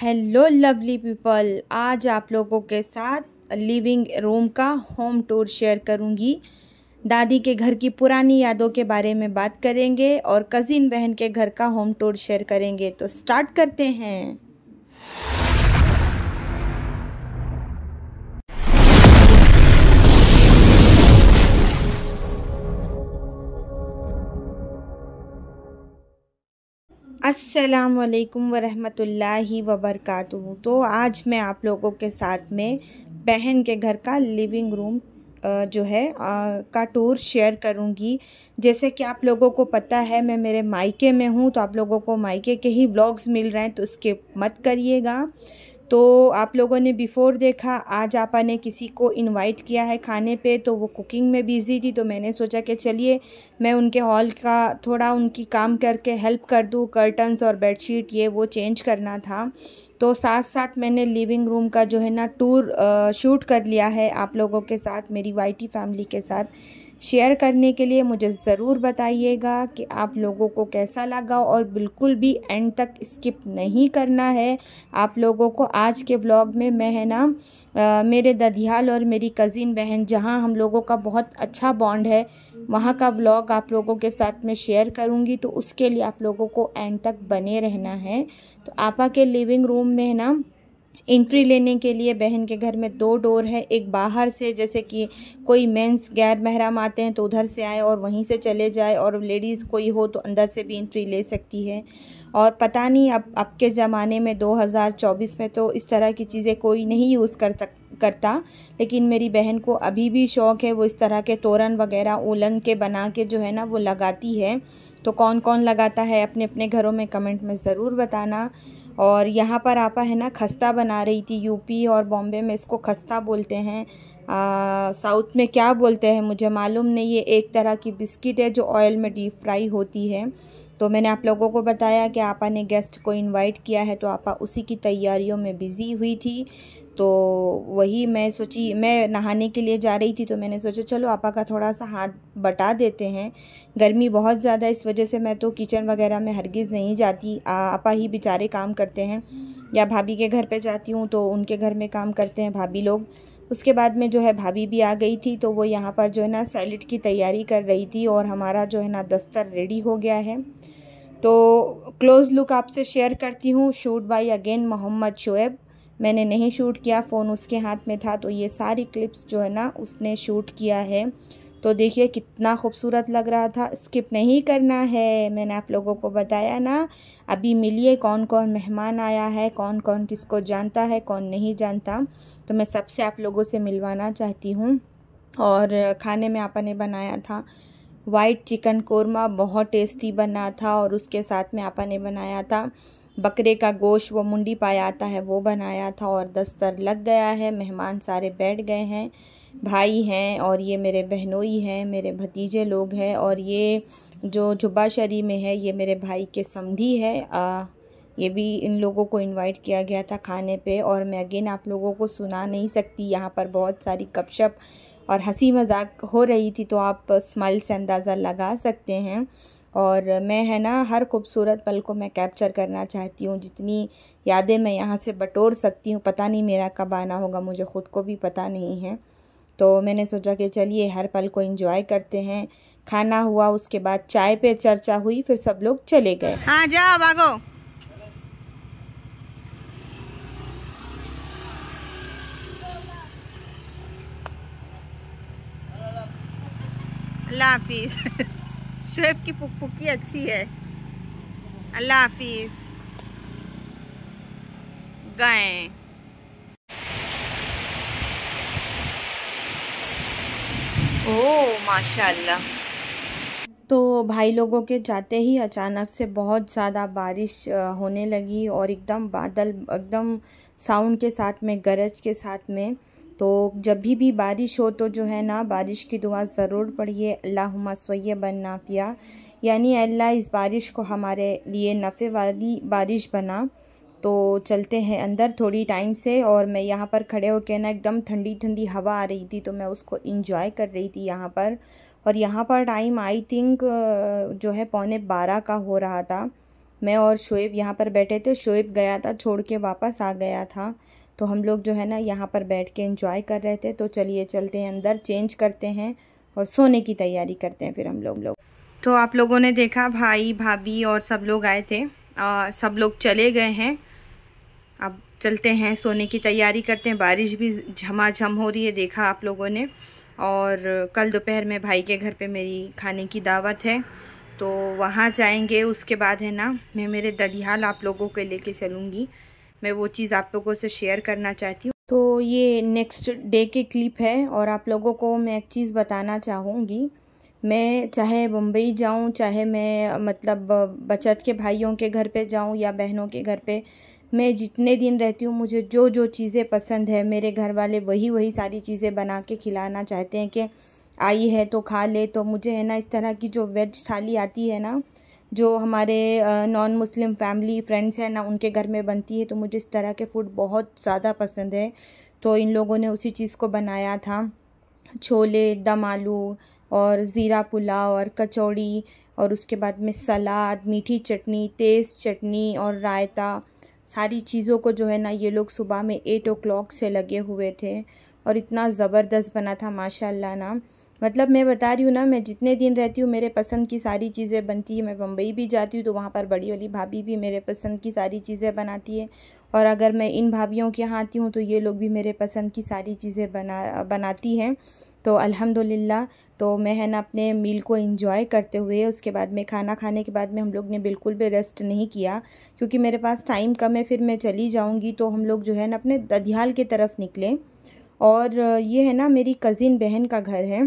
hello lovely people आज आप लोगों के साथ लिविंग रूम का होम टूर शेयर करूंगी दादी के घर की पुरानी यादों के बारे में बात करेंगे और कज़िन बहन के घर का होम टूर शेयर करेंगे तो स्टार्ट करते हैं असलकम वरहमतुल्लाहि वबरकातुहू तो आज मैं आप लोगों के साथ में बहन के घर का लिविंग रूम जो है का टूर शेयर करूंगी जैसे कि आप लोगों को पता है मैं मेरे मायके में हूँ तो आप लोगों को मायके के ही ब्लॉग्स मिल रहे हैं तो उसके मत करिएगा तो आप लोगों ने बिफ़ोर देखा आज आपा ने किसी को इनवाइट किया है खाने पे तो वो कुकिंग में बिज़ी थी तो मैंने सोचा कि चलिए मैं उनके हॉल का थोड़ा उनकी काम करके हेल्प कर दूँ कर्टन्स और बेडशीट ये वो चेंज करना था तो साथ साथ मैंने लिविंग रूम का जो है ना टूर शूट कर लिया है आप लोगों के साथ मेरी वाइटी फैमिली के साथ शेयर करने के लिए मुझे ज़रूर बताइएगा कि आप लोगों को कैसा लगा और बिल्कुल भी एंड तक स्किप नहीं करना है आप लोगों को आज के ब्लॉग में मैं है ना मेरे ददियाल और मेरी कज़िन बहन जहाँ हम लोगों का बहुत अच्छा बॉन्ड है वहाँ का ब्लॉग आप लोगों के साथ में शेयर करूँगी तो उसके लिए आप लोगों को एंड तक बने रहना है तो आपा के लिविंग रूम में है ना एंट्री लेने के लिए बहन के घर में दो डोर है एक बाहर से जैसे कि कोई मेंस गैर महराम आते हैं तो उधर से आए और वहीं से चले जाए और लेडीज़ कोई हो तो अंदर से भी एंट्री ले सकती है और पता नहीं अब अब के ज़माने में 2024 में तो इस तरह की चीज़ें कोई नहीं यूज़ कर सक करता लेकिन मेरी बहन को अभी भी शौक़ है वो इस तरह के तोरण वगैरह ओलन के बना के जो है ना वो लगाती है तो कौन कौन लगाता है अपने अपने घरों में कमेंट में ज़रूर बताना और यहाँ पर आपा है ना खस्ता बना रही थी यूपी और बॉम्बे में इसको खस्ता बोलते हैं साउथ में क्या बोलते हैं मुझे मालूम नहीं ये एक तरह की बिस्किट है जो ऑयल में डीप फ्राई होती है तो मैंने आप लोगों को बताया कि आपा ने गेस्ट को इनवाइट किया है तो आपा उसी की तैयारियों में बिज़ी हुई थी तो वही मैं सोची मैं नहाने के लिए जा रही थी तो मैंने सोचा चलो आपा का थोड़ा सा हाथ बटा देते हैं गर्मी बहुत ज़्यादा इस वजह से मैं तो किचन वगैरह में हरगिज़ नहीं जाती आपा ही बेचारे काम करते हैं या भाभी के घर पे जाती हूँ तो उनके घर में काम करते हैं भाभी लोग उसके बाद में जो है भाभी भी आ गई थी तो वो यहाँ पर जो है ना सैलड की तैयारी कर रही थी और हमारा जो है ना दस्तर रेडी हो गया है तो क्लोज़ लुक आपसे शेयर करती हूँ shoot bye again Mohammed Shoaib मैंने नहीं शूट किया फ़ोन उसके हाथ में था तो ये सारी क्लिप्स जो है ना उसने शूट किया है तो देखिए कितना खूबसूरत लग रहा था स्किप नहीं करना है मैंने आप लोगों को बताया ना अभी मिलिए कौन कौन मेहमान आया है कौन कौन किसको जानता है कौन नहीं जानता तो मैं सबसे आप लोगों से मिलवाना चाहती हूँ और खाने में आपने बनाया था वाइट चिकन कोरमा बहुत टेस्टी बना था और उसके साथ में आपा ने बनाया था बकरे का गोश्त व मुंडी पाया आता है वो बनाया था और दस्तर लग गया है मेहमान सारे बैठ गए हैं भाई हैं और ये मेरे बहनोई हैं मेरे भतीजे लोग हैं और ये जो शरी में है ये मेरे भाई के समधी है आ, ये भी इन लोगों को इनवाइट किया गया था खाने पे और मैं अगेन आप लोगों को सुना नहीं सकती यहाँ पर बहुत सारी गपशप और हंसी मजाक हो रही थी तो आप स्माइल से अंदाज़ा लगा सकते हैं और मैं है ना हर खूबसूरत पल को मैं कैप्चर करना चाहती हूँ जितनी यादें मैं यहाँ से बटोर सकती हूँ पता नहीं मेरा कब आना होगा मुझे ख़ुद को भी पता नहीं है तो मैंने सोचा कि चलिए हर पल को इंजॉय करते हैं खाना हुआ उसके बाद चाय पे चर्चा हुई फिर सब लोग चले गए हाँ जाओ भागो अल्लाह हाफिज़ शुएब की पुकपुकी अच्छी है अल्लाह हाफिज गए माशाल्लाह तो भाई लोगों के जाते ही अचानक से बहुत ज़्यादा बारिश होने लगी और एकदम बादल एकदम साउंड के साथ में गरज के साथ में तो जब भी भी बारिश हो तो जो है ना बारिश की दुआ ज़रूर पढ़िए अल्लाह सोय बन नाफिया यानी अल्लाह इस बारिश को हमारे लिए नफ़े वाली बारिश बना तो चलते हैं अंदर थोड़ी टाइम से और मैं यहाँ पर खड़े होकर ना एकदम ठंडी ठंडी हवा आ रही थी तो मैं उसको इंजॉय कर रही थी यहाँ पर और यहाँ पर टाइम आई थिंक जो है पौने बारह का हो रहा था मैं और शोएब यहाँ पर बैठे थे शोएब गया था छोड़ के वापस आ गया था तो हम लोग जो है ना यहाँ पर बैठ के इंजॉय कर रहे थे तो चलिए चलते हैं अंदर चेंज करते हैं और सोने की तैयारी करते हैं फिर हम लोग लोग तो आप लोगों ने देखा भाई भाभी और सब लोग आए थे और सब लोग चले गए हैं अब चलते हैं सोने की तैयारी करते हैं बारिश भी झमाझम हो रही है देखा आप लोगों ने और कल दोपहर में भाई के घर पे मेरी खाने की दावत है तो वहाँ जाएंगे उसके बाद है ना मैं मेरे ददियाल आप लोगों के लेके चलूँगी मैं वो चीज़ आप लोगों से शेयर करना चाहती हूँ तो ये नेक्स्ट डे के क्लिप है और आप लोगों को मैं एक चीज़ बताना चाहूँगी मैं चाहे मुंबई जाऊँ चाहे मैं मतलब बचत के भाइयों के घर पे जाऊँ या बहनों के घर पे मैं जितने दिन रहती हूँ मुझे जो जो चीज़ें पसंद है मेरे घर वाले वही वही सारी चीज़ें बना के खिलाना चाहते हैं कि आई है तो खा ले तो मुझे है ना इस तरह की जो वेज थाली आती है ना जो हमारे नॉन मुस्लिम फैमिली फ्रेंड्स हैं ना उनके घर में बनती है तो मुझे इस तरह के फ़ूड बहुत ज़्यादा पसंद है तो इन लोगों ने उसी चीज़ को बनाया था छोले दम आलू और ज़ीरा पुलाव और कचौड़ी और उसके बाद में सलाद मीठी चटनी तेज़ चटनी और रायता सारी चीज़ों को जो है ना ये लोग सुबह में एट ओ से लगे हुए थे और इतना ज़बरदस्त बना था माशाल्लाह ना मतलब मैं बता रही हूँ ना मैं जितने दिन रहती हूँ मेरे पसंद की सारी चीज़ें बनती है मैं बम्बई भी जाती हूँ तो वहाँ पर बड़ी वाली भाभी भी मेरे पसंद की सारी चीज़ें बनाती है और अगर मैं इन भाभीियों के यहाँ आती हूँ तो ये लोग भी मेरे पसंद की सारी चीज़ें बना बनाती हैं तो अल्हम्दुलिल्लाह तो मैं है ना अपने मील को इन्जॉय करते हुए उसके बाद में खाना खाने के बाद में हम लोग ने बिल्कुल भी रेस्ट नहीं किया क्योंकि मेरे पास टाइम कम है फिर मैं चली जाऊँगी तो हम लोग जो है ना अपने दधियाल के तरफ निकले और ये है ना मेरी कज़िन बहन का घर है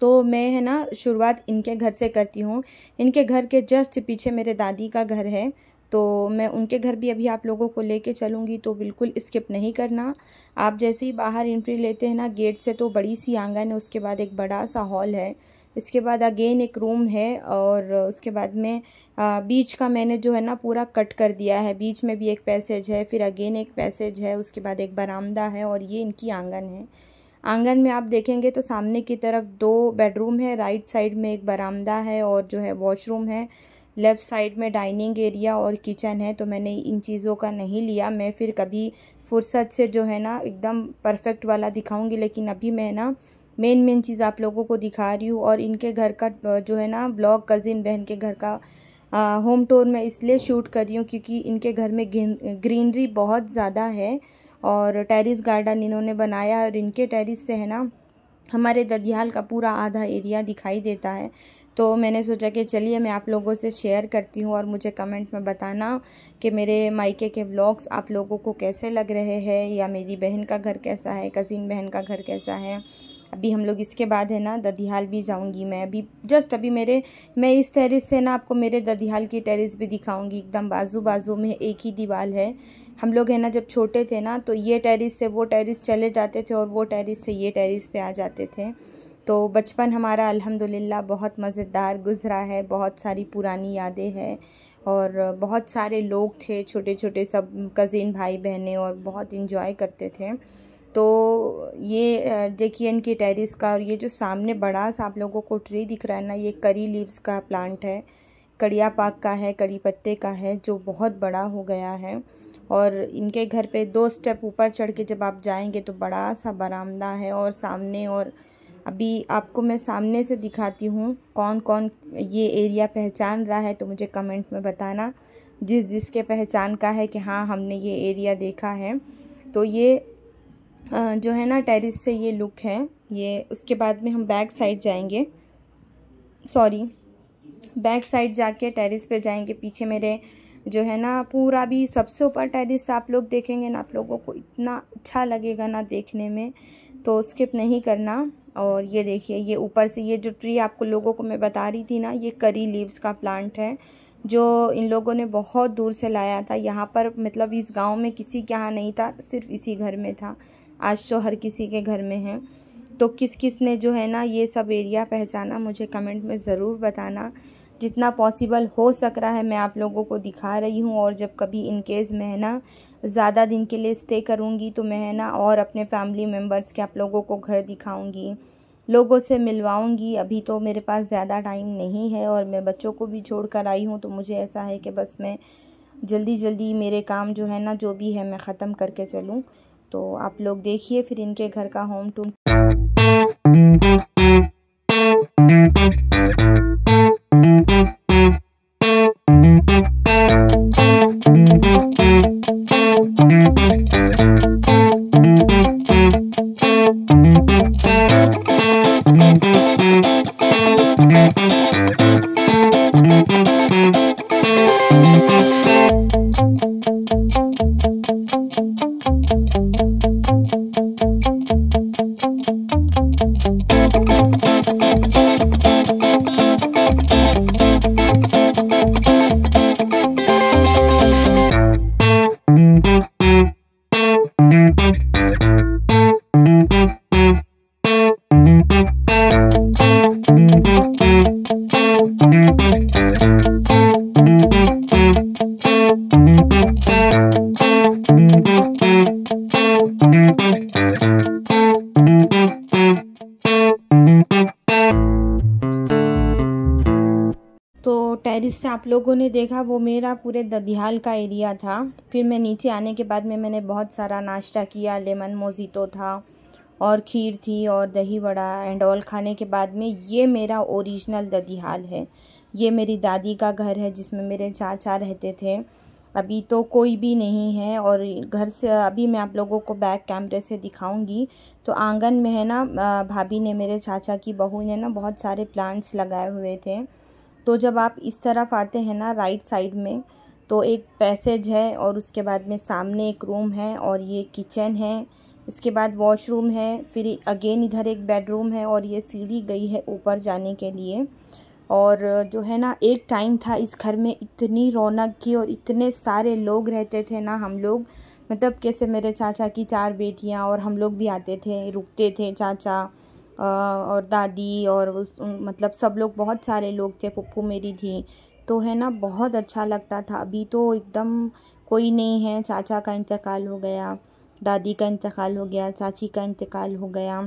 तो मैं है ना शुरुआत इनके घर से करती हूँ इनके घर के जस्ट पीछे मेरे दादी का घर है तो मैं उनके घर भी अभी आप लोगों को लेके चलूँगी तो बिल्कुल स्किप नहीं करना आप जैसे ही बाहर एंट्री लेते हैं ना गेट से तो बड़ी सी आंगन है उसके बाद एक बड़ा सा हॉल है इसके बाद अगेन एक रूम है और उसके बाद में बीच का मैंने जो है ना पूरा कट कर दिया है बीच में भी एक पैसेज है फिर अगेन एक पैसेज है उसके बाद एक बरामदा है और ये इनकी आंगन है आंगन में आप देखेंगे तो सामने की तरफ दो बेडरूम है राइट साइड में एक बरामदा है और जो है वॉशरूम है लेफ़्ट साइड में डाइनिंग एरिया और किचन है तो मैंने इन चीज़ों का नहीं लिया मैं फिर कभी फुर्सत से जो है ना एकदम परफेक्ट वाला दिखाऊंगी लेकिन अभी मैं ना मेन मेन चीज़ आप लोगों को दिखा रही हूँ और इनके घर का जो है ना ब्लॉग कज़िन बहन के घर का आ, होम टूर मैं इसलिए शूट कर रही हूँ क्योंकि इनके घर में ग्रीनरी बहुत ज़्यादा है और टेरिस गार्डन इन्होंने बनाया और इनके टेरिस से है ना हमारे ददियाल का पूरा आधा एरिया दिखाई देता है तो मैंने सोचा कि चलिए मैं आप लोगों से शेयर करती हूँ और मुझे कमेंट में बताना कि मेरे मायके के व्लॉग्स आप लोगों को कैसे लग रहे हैं या मेरी बहन का घर कैसा है कज़िन बहन का घर कैसा है अभी हम लोग इसके बाद है ना ददियाल भी जाऊंगी मैं अभी जस्ट अभी मेरे मैं इस टेरिस से ना आपको मेरे ददिहाल की टेरिस भी दिखाऊंगी एकदम बाजू बाजू में एक ही दीवार है हम लोग है ना जब छोटे थे ना तो ये टेरिस से वो टेरिस चले जाते थे और वो टेरिस से ये टेरिस पे आ जाते थे तो बचपन हमारा अल्हम्दुलिल्लाह बहुत मज़ेदार गुज़रा है बहुत सारी पुरानी यादें हैं और बहुत सारे लोग थे छोटे छोटे सब कज़िन भाई बहनें और बहुत इन्जॉय करते थे तो ये देखिए इनके टेरिस का और ये जो सामने बड़ा सा आप लोगों को ट्री दिख रहा है ना ये करी लीव्स का प्लांट है कड़िया पाक का है कड़ी पत्ते का है जो बहुत बड़ा हो गया है और इनके घर पे दो स्टेप ऊपर चढ़ के जब आप जाएंगे तो बड़ा सा बरामदा है और सामने और अभी आपको मैं सामने से दिखाती हूँ कौन कौन ये एरिया पहचान रहा है तो मुझे कमेंट में बताना जिस जिसके पहचान का है कि हाँ हमने ये एरिया देखा है तो ये जो है ना टेरिस से ये लुक है ये उसके बाद में हम बैक साइड जाएंगे सॉरी बैक साइड जाके टेरिस पे जाएंगे पीछे मेरे जो है ना पूरा भी सबसे ऊपर टेरिस आप लोग देखेंगे ना आप लोगों को इतना अच्छा लगेगा ना देखने में तो स्किप नहीं करना और ये देखिए ये ऊपर से ये जो ट्री आपको लोगों को मैं बता रही थी ना ये करी लीव्स का प्लांट है जो इन लोगों ने बहुत दूर से लाया था यहाँ पर मतलब इस गांव में किसी के यहाँ नहीं था सिर्फ इसी घर में था आज तो हर किसी के घर में है तो किस किस ने जो है ना ये सब एरिया पहचाना मुझे कमेंट में ज़रूर बताना जितना पॉसिबल हो सक रहा है मैं आप लोगों को दिखा रही हूँ और जब कभी इन केस मैं है ना ज़्यादा दिन के लिए स्टे करूँगी तो मैं है ना और अपने फैमिली मेम्बर्स के आप लोगों को घर दिखाऊँगी लोगों से मिलवाऊँगी अभी तो मेरे पास ज़्यादा टाइम नहीं है और मैं बच्चों को भी छोड़ कर आई हूँ तो मुझे ऐसा है कि बस मैं जल्दी जल्दी मेरे काम जो है ना जो भी है मैं ख़त्म करके चलूँ तो आप लोग देखिए फिर इनके घर का होम टू टेरिस से आप लोगों ने देखा वो मेरा पूरे ददिहाल का एरिया था फिर मैं नीचे आने के बाद में मैंने बहुत सारा नाश्ता किया लेमन मोजीतो था और खीर थी और दही बड़ा एंड ऑल खाने के बाद में ये मेरा ओरिजिनल ददिहाल है ये मेरी दादी का घर है जिसमें मेरे चाचा रहते थे अभी तो कोई भी नहीं है और घर से अभी मैं आप लोगों को बैक कैमरे से दिखाऊंगी तो आंगन में है ना भाभी ने मेरे चाचा की बहू ने ना बहुत सारे प्लांट्स लगाए हुए थे तो जब आप इस तरफ आते हैं ना राइट साइड में तो एक पैसेज है और उसके बाद में सामने एक रूम है और ये किचन है इसके बाद वॉशरूम है फिर अगेन इधर एक बेडरूम है और ये सीढ़ी गई है ऊपर जाने के लिए और जो है ना एक टाइम था इस घर में इतनी रौनक की और इतने सारे लोग रहते थे ना हम लोग मतलब कैसे मेरे चाचा की चार बेटियां और हम लोग भी आते थे रुकते थे चाचा और दादी और उस मतलब सब लोग बहुत सारे लोग थे पप्पू मेरी थी तो है ना बहुत अच्छा लगता था अभी तो एकदम कोई नहीं है चाचा का इंतकाल हो गया दादी का इंतकाल हो गया चाची का इंतकाल हो गया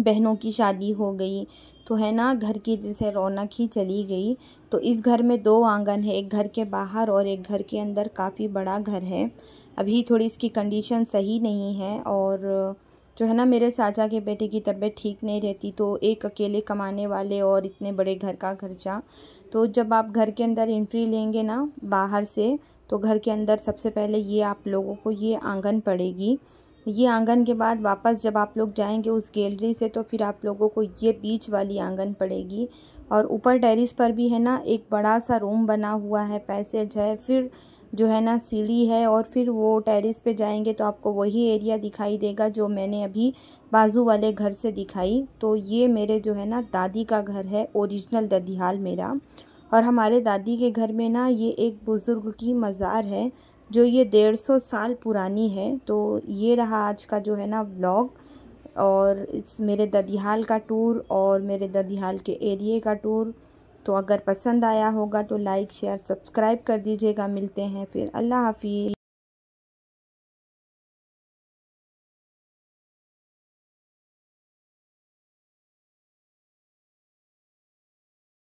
बहनों की शादी हो गई तो है ना घर की जैसे रौनक ही चली गई तो इस घर में दो आंगन है एक घर के बाहर और एक घर के अंदर काफ़ी बड़ा घर है अभी थोड़ी इसकी कंडीशन सही नहीं है और जो है ना मेरे चाचा के बेटे की तबीयत ठीक नहीं रहती तो एक अकेले कमाने वाले और इतने बड़े घर का खर्चा तो जब आप घर के अंदर एंट्री लेंगे ना बाहर से तो घर के अंदर सबसे पहले ये आप लोगों को ये आंगन पड़ेगी ये आंगन के बाद वापस जब आप लोग जाएंगे उस गैलरी से तो फिर आप लोगों को ये बीच वाली आंगन पड़ेगी और ऊपर टेरिस पर भी है ना एक बड़ा सा रूम बना हुआ है पैसेज है फिर जो है ना सीढ़ी है और फिर वो टेरिस पे जाएंगे तो आपको वही एरिया दिखाई देगा जो मैंने अभी बाजू वाले घर से दिखाई तो ये मेरे जो है ना दादी का घर है ओरिजिनल ददिहाल मेरा और हमारे दादी के घर में ना ये एक बुज़ुर्ग की मज़ार है जो ये डेढ़ सौ साल पुरानी है तो ये रहा आज का जो है ना ब्लॉग और इस मेरे ददिहाल का टूर और मेरे ददिहाल के एरिए का टूर तो अगर पसंद आया होगा तो लाइक शेयर सब्सक्राइब कर दीजिएगा मिलते हैं फिर अल्लाह हाफिज़